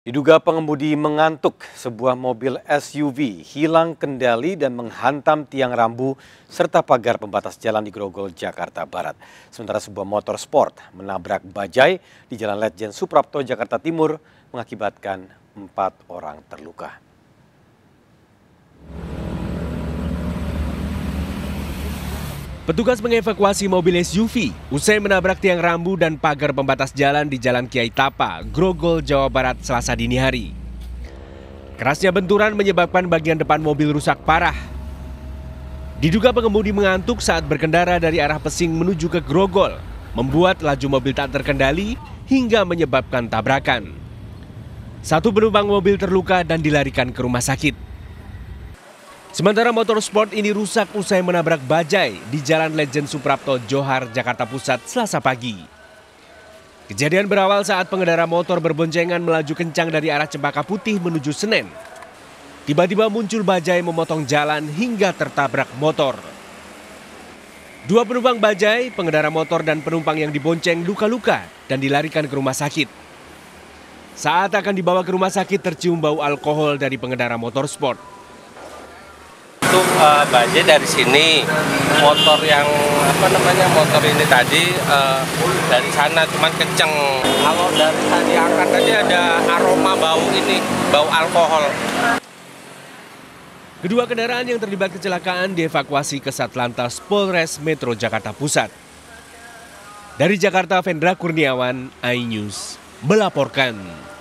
Diduga pengemudi mengantuk, sebuah mobil SUV hilang kendali dan menghantam tiang rambu serta pagar pembatas jalan di Grogol, Jakarta Barat. Sementara sebuah motor sport menabrak bajai di Jalan Letjen Suprapto, Jakarta Timur mengakibatkan empat orang terluka. Petugas mengevakuasi mobil SUV usai menabrak tiang rambu dan pagar pembatas jalan di Jalan Kiai Tapa, Grogol, Jawa Barat selasa dini hari. Kerasnya benturan menyebabkan bagian depan mobil rusak parah. Diduga pengemudi mengantuk saat berkendara dari arah Pesing menuju ke Grogol, membuat laju mobil tak terkendali hingga menyebabkan tabrakan. Satu penumpang mobil terluka dan dilarikan ke rumah sakit. Sementara motor sport ini rusak usai menabrak bajai di Jalan Legend Suprapto, Johar, Jakarta Pusat, Selasa pagi. Kejadian berawal saat pengendara motor berboncengan melaju kencang dari arah Cempaka Putih menuju Senen. Tiba-tiba muncul bajai memotong jalan hingga tertabrak motor. Dua penumpang bajai, pengendara motor dan penumpang yang dibonceng luka-luka dan dilarikan ke rumah sakit. Saat akan dibawa ke rumah sakit tercium bau alkohol dari pengendara motor sport uh, banjir dari sini motor yang apa namanya motor ini tadi uh, dari sana cuman kenceng kalau dari tadi akan tadi ada aroma bau ini bau alkohol Kedua kendaraan yang terlibat kecelakaan dievakuasi ke Satlantas Polres Metro Jakarta Pusat. Dari Jakarta, Vendra Kurniawan, iNews, melaporkan.